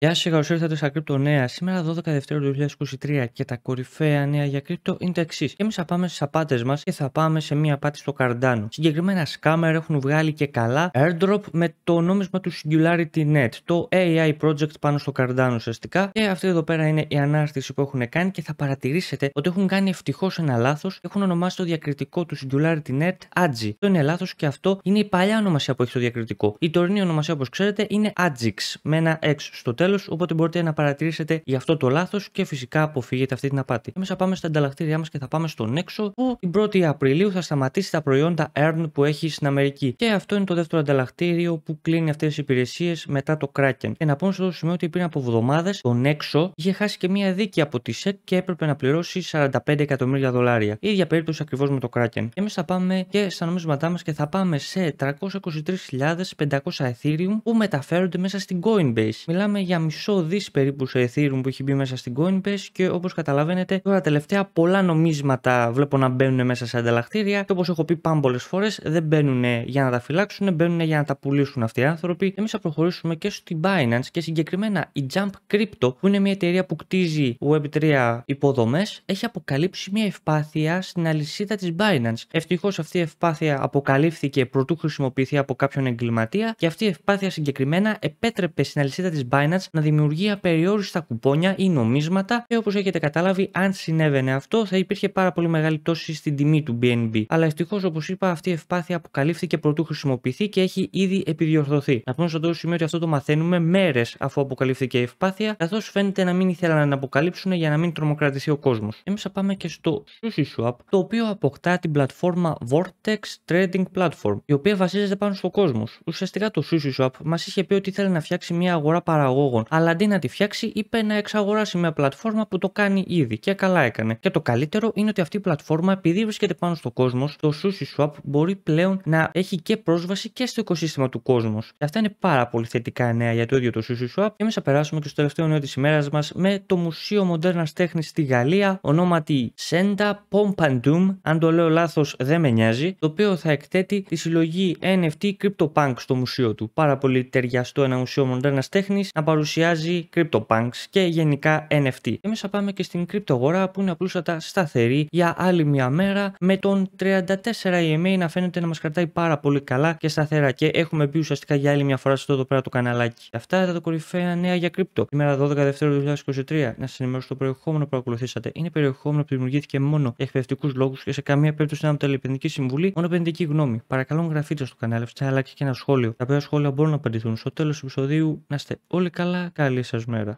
Γεια σας, καλώς ήρθατε στα Crypto Νέα. Σήμερα 12 Δευτέρου 2023 και τα κορυφαία νέα για crypto είναι τα εξής. Και εμείς θα πάμε στις απάτε μας και θα πάμε σε μία απάτη στο Cardano. Συγκεκριμένα, Scammer έχουν βγάλει και καλά airdrop με το νόμισμα του Singularity Net, το AI project πάνω στο Cardano ουσιαστικά. Και αυτή εδώ πέρα είναι η ανάρτηση που έχουν κάνει και θα παρατηρήσετε ότι έχουν κάνει ευτυχώς ένα λάθος. Έχουν ονομάσει το διακριτικό του Singularity Net Adji. Το είναι λάθος και αυτό είναι η παλιά ονομασία που έχει το διακριτικό. Η τωρινή ονομασία, όπως ξέρετε, είναι Adjix με ένα X στο τέλος τέλος, οπότε μπορείτε να παρατηρήσετε γι' αυτό το λάθος και φυσικά αποφύγετε αυτή την απάτη. Εμείς θα πάμε στα ανταλλακτήριά μας και θα πάμε στον έξω, που την 1η Απριλίου θα σταματήσει τα προϊόντα Earn που έχει στην Αμερική. Και αυτό είναι το δεύτερο ανταλλακτήριο που κλείνει αυτές τις υπηρεσίες μετά το Kraken. Και να πούμε στο σημείο ότι πριν από εβδομάδες τον Nexo είχε χάσει και μία δίκη από τη SEC και έπρεπε να πληρώσει 45 εκατομμύρια δολάρια. Η ίδια περίπτωση ακριβώς με το Kraken. Εμείς θα πάμε και στα νομίσματά μας και θα πάμε σε 323.500 Ethereum που μεταφέρονται μέσα στην Coinbase. Μιλάμε για μισό δις περίπους σε Ethereum που έχει μπει μέσα στην Coinbase και όπως καταλαβαίνετε, τώρα τελευταία πολλά νομίσματα βλέπω να μπαίνουν μέσα σε ανταλλακτήρια και όπως έχω πει πάμπολε φορές, δεν μπαίνουν για να τα φυλάξουν, μπαίνουν για να τα πουλήσουν αυτοί οι άνθρωποι. Εμείς θα προχωρήσουμε και στην Binance και συγκεκριμένα η Jump Crypto, που είναι μια εταιρεία που κτίζει Web3 υποδομές, έχει αποκαλύψει μια ευπάθεια στην αλυσίδα της Binance. Ευτυχώς αυτή η ευπάθεια αποκαλύφθηκε προτού χρησιμοποιηθεί από κάποιον εγκληματία και αυτή η ευπάθεια συγκεκριμένα επέτρεπε στην αλυσίδα της Binance να δημιουργεί απεριόριστα κουπόνια ή νομίσματα και όπως έχετε καταλάβει, αν συνέβαινε αυτό, θα υπήρχε πάρα πολύ μεγάλη πτώση στην τιμή του BNB. Αλλά ευτυχώς, όπως είπα, αυτή η ευπάθεια αποκαλύφθηκε πρωτού χρησιμοποιηθεί και έχει ήδη επιδιορθωθεί. Να πούμε στον σημείο ότι αυτό το μαθαίνουμε μέρες αφού αποκαλύφθηκε η ευπάθεια, καθώς φαίνεται να μην ήθελαν να την αποκαλύψουν για να μην τρομοκρατηθεί ο κόσμος. Εμείς θα πάμε και στο SushiSwap, το οποίο αποκτά την πλατφόρμα Vortex Trading Platform, η οποία βασίζεται πάνω στο κόσμος. Ουσιαστικά το SushiSwap μας είχε πει ότι ήθελε να φτιάξει μια αγορά παραγόγων αλλά αντί να τη φτιάξει, είπε να εξαγοράσει μια πλατφόρμα που το κάνει ήδη και καλά έκανε. Και το καλύτερο είναι ότι αυτή η πλατφόρμα, επειδή βρίσκεται πάνω στο κόσμος, το SushiSwap μπορεί πλέον να έχει και πρόσβαση και στο οικοσύστημα του κόσμου. Και αυτά είναι πάρα πολύ θετικά νέα για το ίδιο το SushiSwap. Εμείς θα περάσουμε και στο τελευταίο νέο της ημέρας μας με το Μουσείο Μοντέρνας Τέχνης στη Γαλλία, ονόματι Senda Pompandum. Αν το λέω λάθος, δεν με νοιάζει. Το οποίο θα εκθέτει τη συλλογή NFT CryptoPunk στο μουσείο του. Πάρα πολύ ταιριαστό ένα μουσείο μοντέρνας τέχνης να παρουσιάζει CryptoPunks και γενικά NFT. Εμείς θα πάμε και στην κρυπτογορά που είναι απλούστατα σταθερή για άλλη μια μέρα με τον 34 EMA να φαίνεται να μας κρατάει πάρα πολύ καλά και σταθερά και έχουμε μπει ουσιαστικά για άλλη μια φορά στο αυτό εδώ πέρα το καναλάκι. Αυτά ήταν τα κορυφαία νέα για κρυπτο. Ημέρα 12 Δευτέρου 2023. Να σας ενημερώσω το περιεχόμενο που ακολουθήσατε. Είναι περιεχόμενο που δημιουργήθηκε μόνο για εκπαιδευτικούς λόγους και σε καμία περίπτωση να αποτελεί συμβουλή, μόνο επενδυτική γνώμη. Παρακαλώ γραφείτε στο κανάλι, αλλά και ένα σχόλιο. Τα οποία σχόλια μπορούν να απαντηθούν στο τέλος του επεισοδίου. Να είστε όλοι καλά. Καλή σας μέρα.